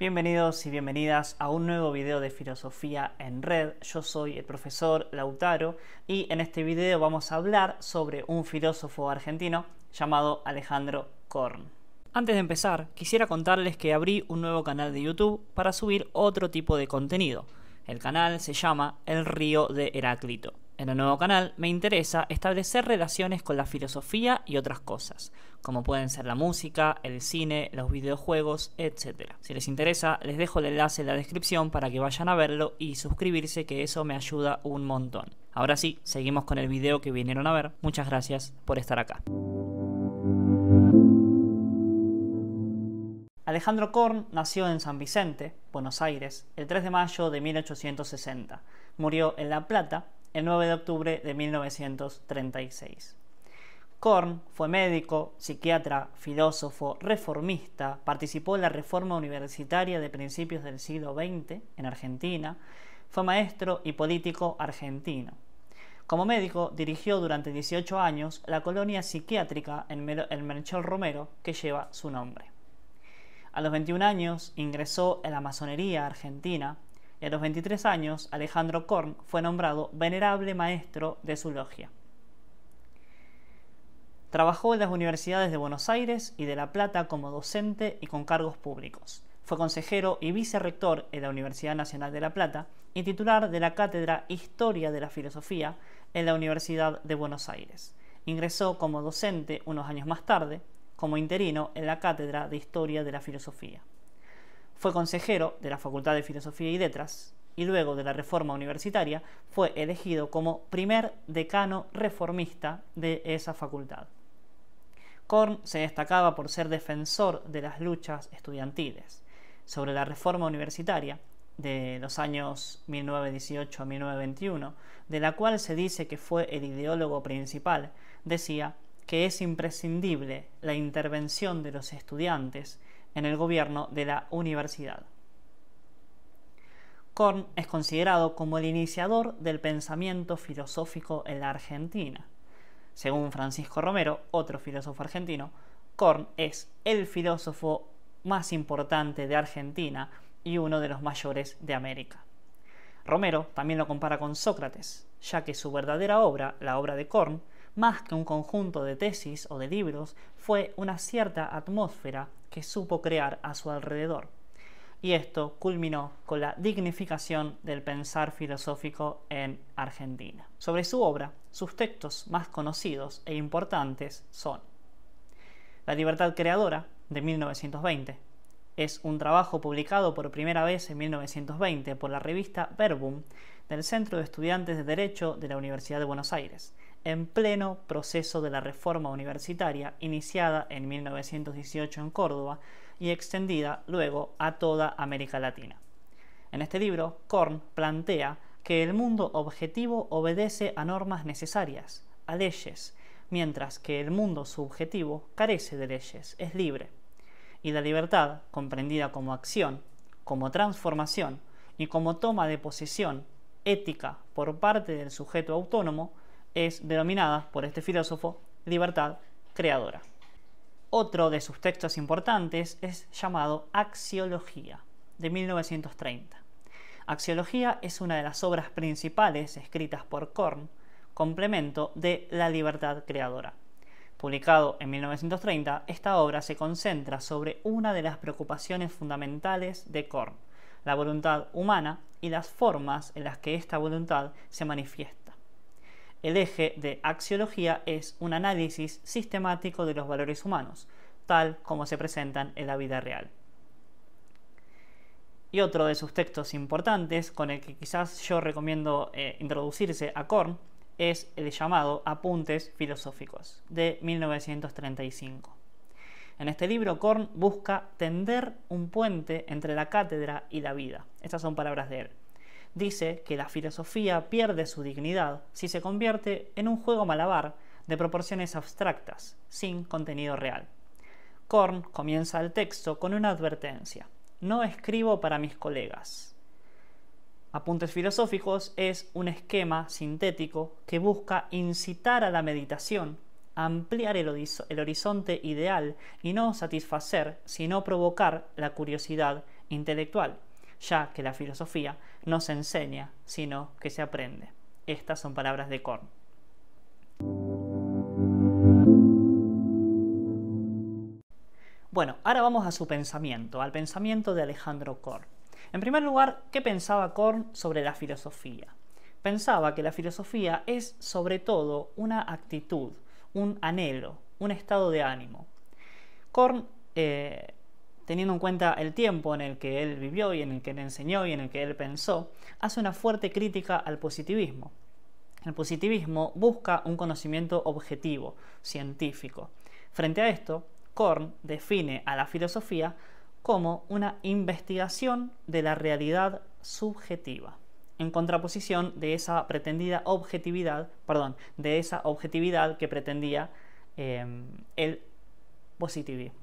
Bienvenidos y bienvenidas a un nuevo video de Filosofía en Red. Yo soy el profesor Lautaro y en este video vamos a hablar sobre un filósofo argentino llamado Alejandro Korn. Antes de empezar, quisiera contarles que abrí un nuevo canal de YouTube para subir otro tipo de contenido. El canal se llama El Río de Heráclito. En el nuevo canal me interesa establecer relaciones con la filosofía y otras cosas, como pueden ser la música, el cine, los videojuegos, etc. Si les interesa, les dejo el enlace en la descripción para que vayan a verlo y suscribirse, que eso me ayuda un montón. Ahora sí, seguimos con el video que vinieron a ver. Muchas gracias por estar acá. Alejandro Korn nació en San Vicente, Buenos Aires, el 3 de mayo de 1860. Murió en La Plata el 9 de octubre de 1936. Korn fue médico, psiquiatra, filósofo, reformista, participó en la reforma universitaria de principios del siglo XX en Argentina, fue maestro y político argentino. Como médico dirigió durante 18 años la colonia psiquiátrica en el Melchor Romero que lleva su nombre. A los 21 años ingresó en la masonería argentina, y a los 23 años Alejandro Korn fue nombrado venerable maestro de su logia. Trabajó en las universidades de Buenos Aires y de La Plata como docente y con cargos públicos. Fue consejero y vicerrector en la Universidad Nacional de La Plata y titular de la cátedra Historia de la Filosofía en la Universidad de Buenos Aires. Ingresó como docente unos años más tarde, como interino en la cátedra de Historia de la Filosofía. Fue consejero de la Facultad de Filosofía y Letras y luego de la reforma universitaria fue elegido como primer decano reformista de esa facultad. Korn se destacaba por ser defensor de las luchas estudiantiles. Sobre la reforma universitaria de los años 1918 a 1921, de la cual se dice que fue el ideólogo principal, decía que es imprescindible la intervención de los estudiantes en el gobierno de la universidad. Korn es considerado como el iniciador del pensamiento filosófico en la Argentina. Según Francisco Romero, otro filósofo argentino, Korn es el filósofo más importante de Argentina y uno de los mayores de América. Romero también lo compara con Sócrates, ya que su verdadera obra, la obra de Korn, más que un conjunto de tesis o de libros, fue una cierta atmósfera que supo crear a su alrededor. Y esto culminó con la dignificación del pensar filosófico en Argentina. Sobre su obra, sus textos más conocidos e importantes son La libertad creadora, de 1920. Es un trabajo publicado por primera vez en 1920 por la revista Verbum del Centro de Estudiantes de Derecho de la Universidad de Buenos Aires, en pleno proceso de la reforma universitaria iniciada en 1918 en Córdoba y extendida luego a toda América Latina. En este libro, Korn plantea que el mundo objetivo obedece a normas necesarias, a leyes, mientras que el mundo subjetivo carece de leyes, es libre. Y la libertad, comprendida como acción, como transformación y como toma de posesión ética por parte del sujeto autónomo, es denominada por este filósofo libertad creadora. Otro de sus textos importantes es llamado Axiología, de 1930. Axiología es una de las obras principales escritas por Korn, complemento de La libertad creadora. Publicado en 1930, esta obra se concentra sobre una de las preocupaciones fundamentales de Korn, la voluntad humana y las formas en las que esta voluntad se manifiesta. El eje de axiología es un análisis sistemático de los valores humanos, tal como se presentan en la vida real. Y otro de sus textos importantes, con el que quizás yo recomiendo eh, introducirse a Korn, es el llamado Apuntes Filosóficos, de 1935. En este libro, Korn busca tender un puente entre la cátedra y la vida. Estas son palabras de él dice que la filosofía pierde su dignidad si se convierte en un juego malabar de proporciones abstractas, sin contenido real. Korn comienza el texto con una advertencia. No escribo para mis colegas. Apuntes filosóficos es un esquema sintético que busca incitar a la meditación, ampliar el, el horizonte ideal y no satisfacer, sino provocar la curiosidad intelectual, ya que la filosofía no se enseña, sino que se aprende. Estas son palabras de Korn. Bueno, ahora vamos a su pensamiento, al pensamiento de Alejandro Korn. En primer lugar, ¿qué pensaba Korn sobre la filosofía? Pensaba que la filosofía es sobre todo una actitud, un anhelo, un estado de ánimo. Korn eh, teniendo en cuenta el tiempo en el que él vivió y en el que él enseñó y en el que él pensó, hace una fuerte crítica al positivismo. El positivismo busca un conocimiento objetivo, científico. Frente a esto, Korn define a la filosofía como una investigación de la realidad subjetiva, en contraposición de esa pretendida objetividad, perdón, de esa objetividad que pretendía eh, el positivismo.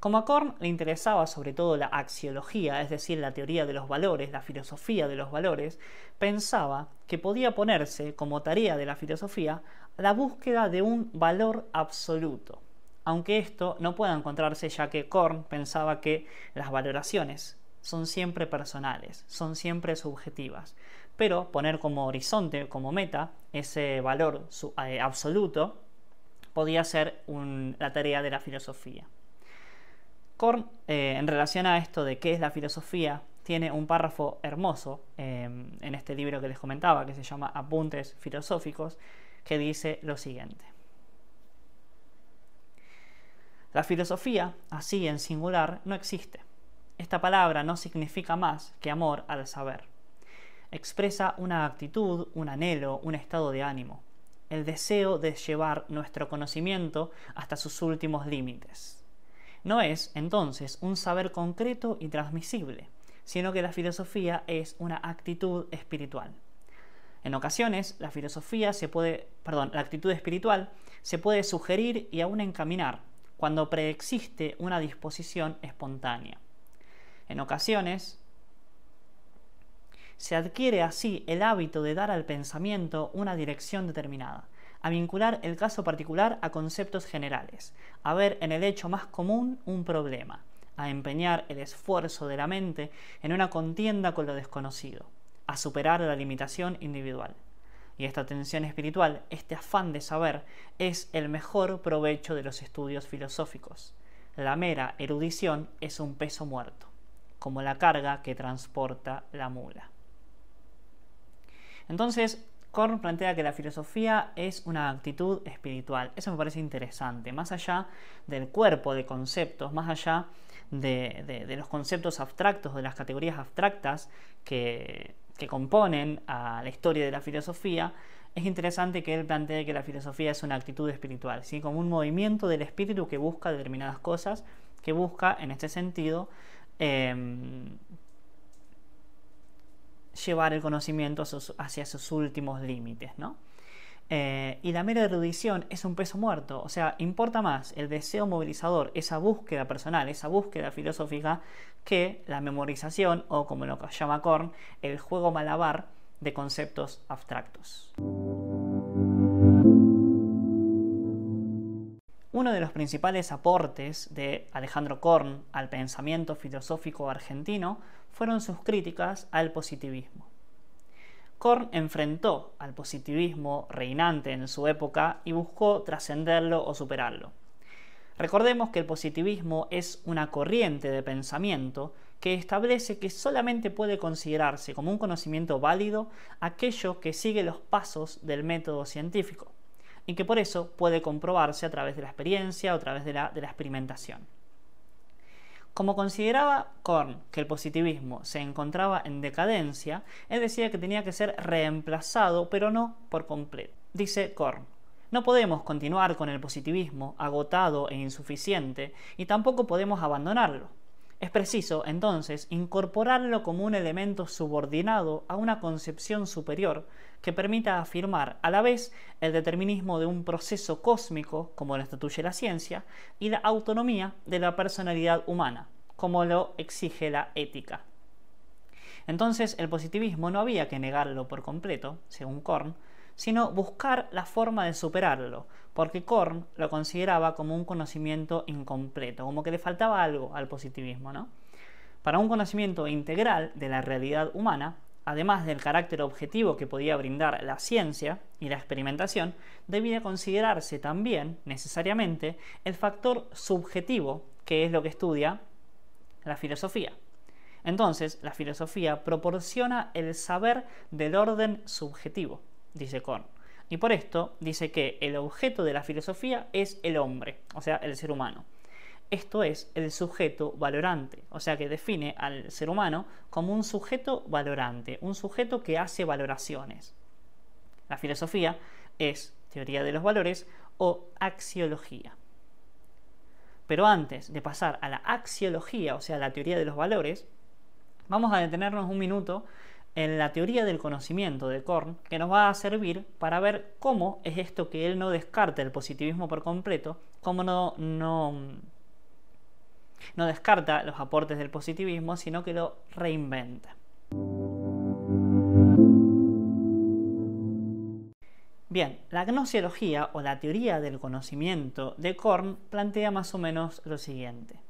Como a Korn le interesaba sobre todo la axiología, es decir, la teoría de los valores, la filosofía de los valores, pensaba que podía ponerse como tarea de la filosofía la búsqueda de un valor absoluto, aunque esto no pueda encontrarse ya que Korn pensaba que las valoraciones son siempre personales, son siempre subjetivas, pero poner como horizonte, como meta, ese valor eh, absoluto podía ser la tarea de la filosofía. Korn, eh, en relación a esto de qué es la filosofía, tiene un párrafo hermoso em, en este libro que les comentaba, que se llama Apuntes Filosóficos, que dice lo siguiente. La filosofía, así en singular, no existe. Esta palabra no significa más que amor al saber. Expresa una actitud, un anhelo, un estado de ánimo, el deseo de llevar nuestro conocimiento hasta sus últimos límites. No es, entonces, un saber concreto y transmisible, sino que la filosofía es una actitud espiritual. En ocasiones, la filosofía se puede, perdón, la actitud espiritual se puede sugerir y aún encaminar cuando preexiste una disposición espontánea. En ocasiones, se adquiere así el hábito de dar al pensamiento una dirección determinada, a vincular el caso particular a conceptos generales, a ver en el hecho más común un problema, a empeñar el esfuerzo de la mente en una contienda con lo desconocido, a superar la limitación individual. Y esta tensión espiritual, este afán de saber, es el mejor provecho de los estudios filosóficos. La mera erudición es un peso muerto, como la carga que transporta la mula. Entonces, plantea que la filosofía es una actitud espiritual. Eso me parece interesante, más allá del cuerpo de conceptos, más allá de, los conceptos abstractos, de las categorías abstractas que, componen a la historia de la filosofía, es interesante que él plantee que la filosofía es una actitud espiritual, ¿sí? como un movimiento del espíritu que busca determinadas cosas, que busca, en este sentido, em, llevar el conocimiento hacia sus últimos límites, ¿no? Eh, y la mera erudición es un peso muerto, o sea, importa más el deseo movilizador, esa búsqueda personal, esa búsqueda filosófica, que la memorización o, como lo llama Korn, el juego malabar de conceptos abstractos. Uno de los principales aportes de Alejandro Korn al pensamiento filosófico argentino fueron sus críticas al positivismo. Korn enfrentó al positivismo reinante en su época y buscó trascenderlo o superarlo. Recordemos que el positivismo es una corriente de pensamiento que establece que solamente puede considerarse como un conocimiento válido aquello que sigue los pasos del método científico y que por eso puede comprobarse a través de la experiencia o a través de la, de la experimentación. Como consideraba Korn que el positivismo se encontraba en decadencia, él decía que tenía que ser reemplazado, pero no por completo. Dice Korn, no podemos continuar con el positivismo agotado e insuficiente y tampoco podemos abandonarlo. Es preciso, entonces, incorporarlo como un elemento subordinado a una concepción superior que permita afirmar a la vez el determinismo de un proceso cósmico, como lo estatuye la ciencia, y la autonomía de la personalidad humana, como lo exige la ética. Entonces, el positivismo no había que negarlo por completo, según Korn, sino buscar la forma de superarlo, porque Korn lo consideraba como un conocimiento incompleto, como que le faltaba algo al positivismo, Para un conocimiento integral de la realidad humana, además del carácter objetivo que podía brindar la ciencia y la experimentación, debía considerarse también, necesariamente, el factor subjetivo, que es lo que estudia la filosofía. Entonces, la filosofía proporciona el saber del orden subjetivo, dice Korn. Y por esto dice que el objeto de la filosofía es el hombre, o sea, el ser humano. Esto es el sujeto valorante, o sea que define al ser humano como un sujeto valorante, un sujeto que hace valoraciones. La filosofía es teoría de los valores o axiología. Pero antes de pasar a la axiología, o sea, la teoría de los valores, vamos a detenernos un minuto en la teoría del conocimiento de Korn, que nos va a servir para ver cómo es esto que él no descarta el positivismo por completo, cómo no, no, descarta los aportes del positivismo, sino que lo reinventa. Bien, la gnosiología o la teoría del conocimiento de Korn plantea más o menos lo siguiente.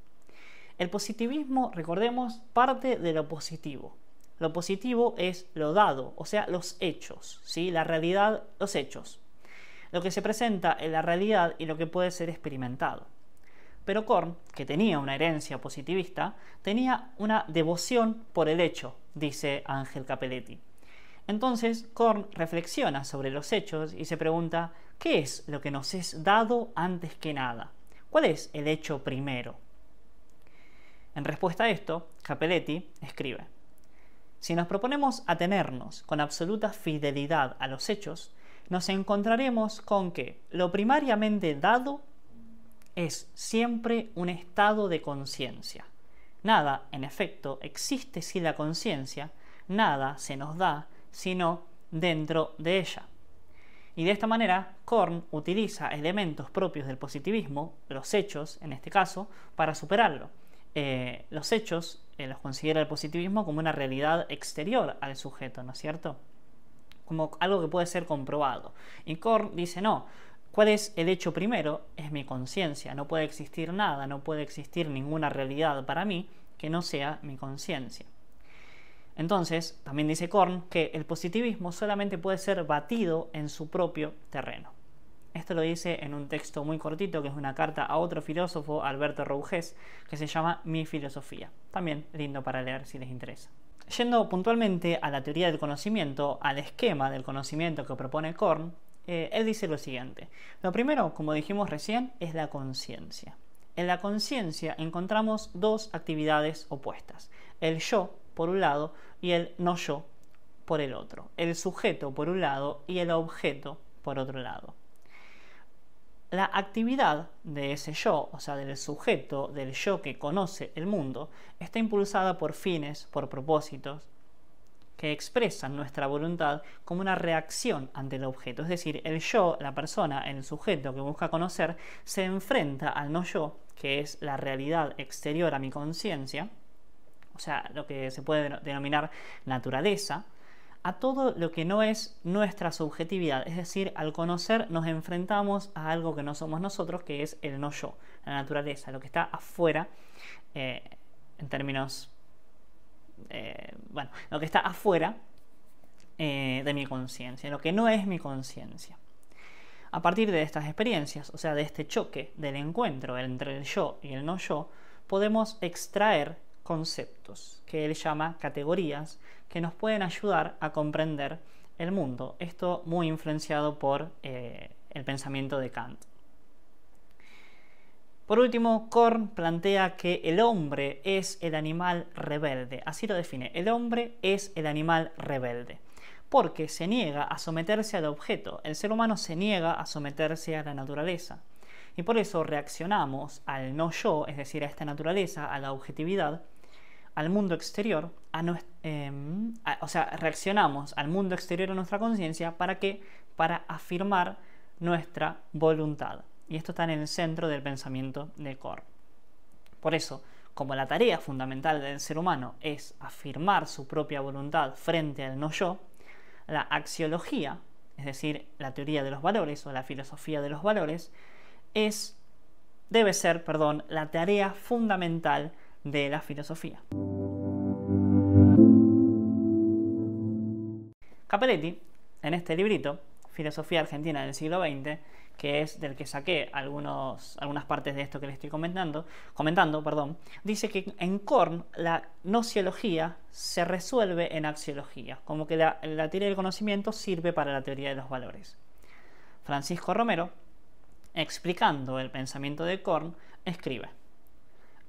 El positivismo, recordemos, parte de lo positivo, lo positivo es lo dado, o sea, los hechos, ¿sí? La realidad, los hechos. Lo que se presenta en la realidad y lo que puede ser experimentado. Pero Korn, que tenía una herencia positivista, tenía una devoción por el hecho, dice Ángel Capelletti. Entonces, Korn reflexiona sobre los hechos y se pregunta, ¿qué es lo que nos es dado antes que nada? ¿Cuál es el hecho primero? En respuesta a esto, Capelletti escribe, si nos proponemos atenernos con absoluta fidelidad a los hechos, nos encontraremos con que lo primariamente dado es siempre un estado de conciencia. Nada, en efecto, existe sin la conciencia, nada se nos da sino dentro de ella. Y de esta manera, Korn utiliza elementos propios del positivismo, los hechos en este caso, para superarlo. Eh, los hechos eh, los considera el positivismo como una realidad exterior al sujeto, ¿no es cierto? Como algo que puede ser comprobado. Y Korn dice, no, ¿cuál es el hecho primero? Es mi conciencia, no puede existir nada, no puede existir ninguna realidad para mí que no sea mi conciencia. Entonces, también dice Korn que el positivismo solamente puede ser batido en su propio terreno. Esto lo dice en un texto muy cortito, que es una carta a otro filósofo, Alberto rouges, que se llama Mi filosofía. También lindo para leer si les interesa. Yendo puntualmente a la teoría del conocimiento, al esquema del conocimiento que propone Korn, eh, él dice lo siguiente. Lo primero, como dijimos recién, es la conciencia. En la conciencia encontramos dos actividades opuestas. El yo, por un lado, y el no yo, por el otro. El sujeto, por un lado, y el objeto, por otro lado la actividad de ese yo, o sea, del sujeto, del yo que conoce el mundo, está impulsada por fines, por propósitos, que expresan nuestra voluntad como una reacción ante el objeto. Es decir, el yo, la persona, el sujeto que busca conocer, se enfrenta al no yo, que es la realidad exterior a mi conciencia, o sea, lo que se puede denominar naturaleza, a todo lo que no es nuestra subjetividad, es decir, al conocer nos enfrentamos a algo que no somos nosotros, que es el no yo, la naturaleza, lo que está afuera, eh, en términos, eh, bueno, lo que está afuera eh, de mi conciencia, lo que no es mi conciencia. A partir de estas experiencias, o sea, de este choque, del encuentro entre el yo y el no yo, podemos extraer conceptos, que él llama categorías, que nos pueden ayudar a comprender el mundo. Esto muy influenciado por eh, el pensamiento de Kant. Por último, Korn plantea que el hombre es el animal rebelde. Así lo define, el hombre es el animal rebelde. Porque se niega a someterse al objeto, el ser humano se niega a someterse a la naturaleza. Y por eso reaccionamos al no yo, es decir, a esta naturaleza, a la objetividad, al mundo exterior, em, a o sea, reaccionamos al mundo exterior a nuestra conciencia para que para afirmar nuestra voluntad. Y esto está en el centro del pensamiento de Core. Por eso, como la tarea fundamental del ser humano es afirmar su propia voluntad frente al no yo, la axiología, es decir, la teoría de los valores o la filosofía de los valores, es debe ser, perdón, la tarea fundamental de la filosofía. Capelletti, en este librito, Filosofía Argentina del siglo XX, que es del que saqué algunas partes de esto que le estoy comentando, comentando perdón, dice que en Korn la nociología se resuelve en axiología, como que la, la teoría del conocimiento sirve para la teoría de los valores. Francisco Romero, explicando el pensamiento de Korn, escribe.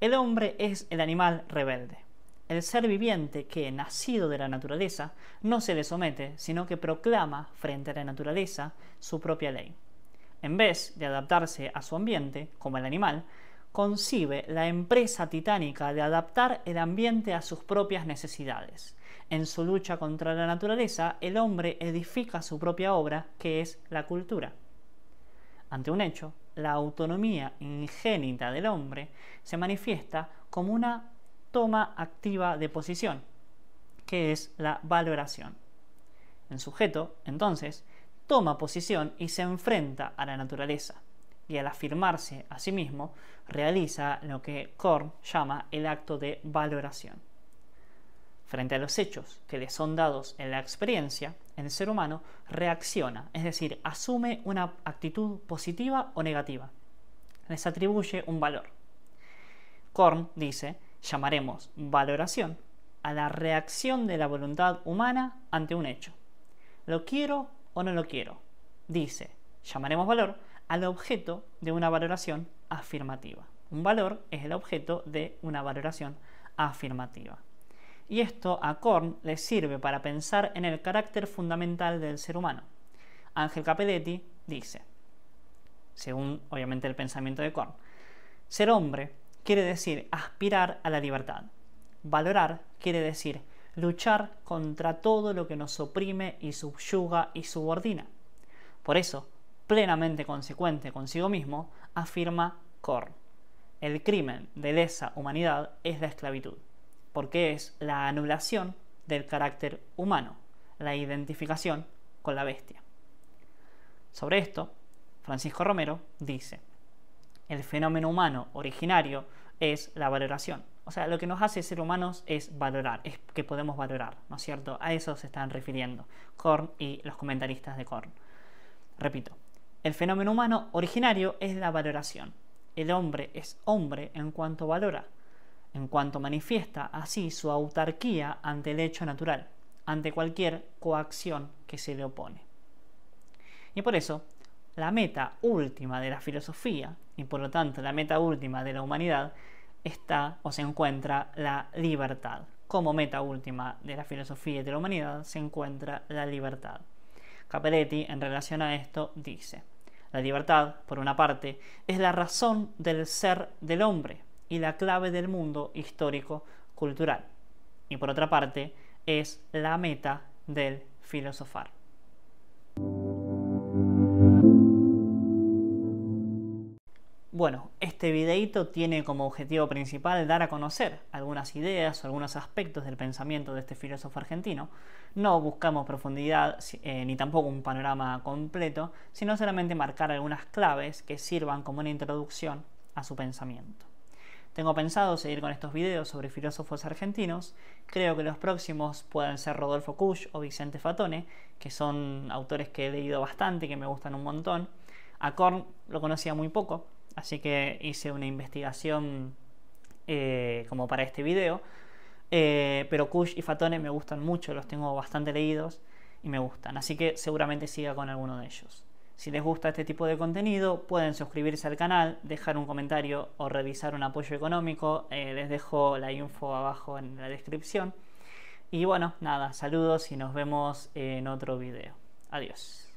El hombre es el animal rebelde, el ser viviente que, nacido de la naturaleza, no se le somete, sino que proclama frente a la naturaleza su propia ley. En vez de adaptarse a su ambiente, como el animal, concibe la empresa titánica de adaptar el ambiente a sus propias necesidades. En su lucha contra la naturaleza, el hombre edifica su propia obra, que es la cultura. Ante un hecho, la autonomía ingénita del hombre se manifiesta como una toma activa de posición, que es la valoración. El sujeto, entonces, toma posición y se enfrenta a la naturaleza, y al afirmarse a sí mismo, realiza lo que Korn llama el acto de valoración frente a los hechos que le son dados en la experiencia, el ser humano reacciona, es decir, asume una actitud positiva o negativa. Les atribuye un valor. Korn dice, llamaremos valoración a la reacción de la voluntad humana ante un hecho. ¿Lo quiero o no lo quiero? Dice, llamaremos valor al objeto de una valoración afirmativa. Un valor es el objeto de una valoración afirmativa y esto a Korn le sirve para pensar en el carácter fundamental del ser humano. Ángel Capedetti dice, según obviamente el pensamiento de Korn, ser hombre quiere decir aspirar a la libertad. Valorar quiere decir luchar contra todo lo que nos oprime y subyuga y subordina. Por eso, plenamente consecuente consigo mismo, afirma Korn. El crimen de lesa humanidad es la esclavitud porque es la anulación del carácter humano, la identificación con la bestia. Sobre esto, Francisco Romero dice, el fenómeno humano originario es la valoración. O sea, lo que nos hace ser humanos es valorar, es que podemos valorar, ¿no es cierto? A eso se están refiriendo Korn y los comentaristas de Korn. Repito, el fenómeno humano originario es la valoración. El hombre es hombre en cuanto valora, en cuanto manifiesta así su autarquía ante el hecho natural, ante cualquier coacción que se le opone. Y por eso, la meta última de la filosofía, y por lo tanto la meta última de la humanidad, está o se encuentra la libertad. Como meta última de la filosofía y de la humanidad se encuentra la libertad. Capelletti, en relación a esto, dice, la libertad, por una parte, es la razón del ser del hombre, y la clave del mundo histórico-cultural. Y por otra parte, es la meta del filosofar. Bueno, este videito tiene como objetivo principal dar a conocer algunas ideas o algunos aspectos del pensamiento de este filósofo argentino. No buscamos profundidad eh, ni tampoco un panorama completo, sino solamente marcar algunas claves que sirvan como una introducción a su pensamiento. Tengo pensado seguir con estos videos sobre filósofos argentinos. Creo que los próximos pueden ser Rodolfo Kusch o Vicente Fatone, que son autores que he leído bastante, y que me gustan un montón. A Korn lo conocía muy poco, así que hice una investigación eh, como para este video. Eh, pero Kush y Fatone me gustan mucho, los tengo bastante leídos y me gustan. Así que seguramente siga con alguno de ellos. Si les gusta este tipo de contenido, pueden suscribirse al canal, dejar un comentario o revisar un apoyo económico. Eh, les dejo la info abajo en la descripción. Y bueno, nada, saludos y nos vemos en otro video. Adiós.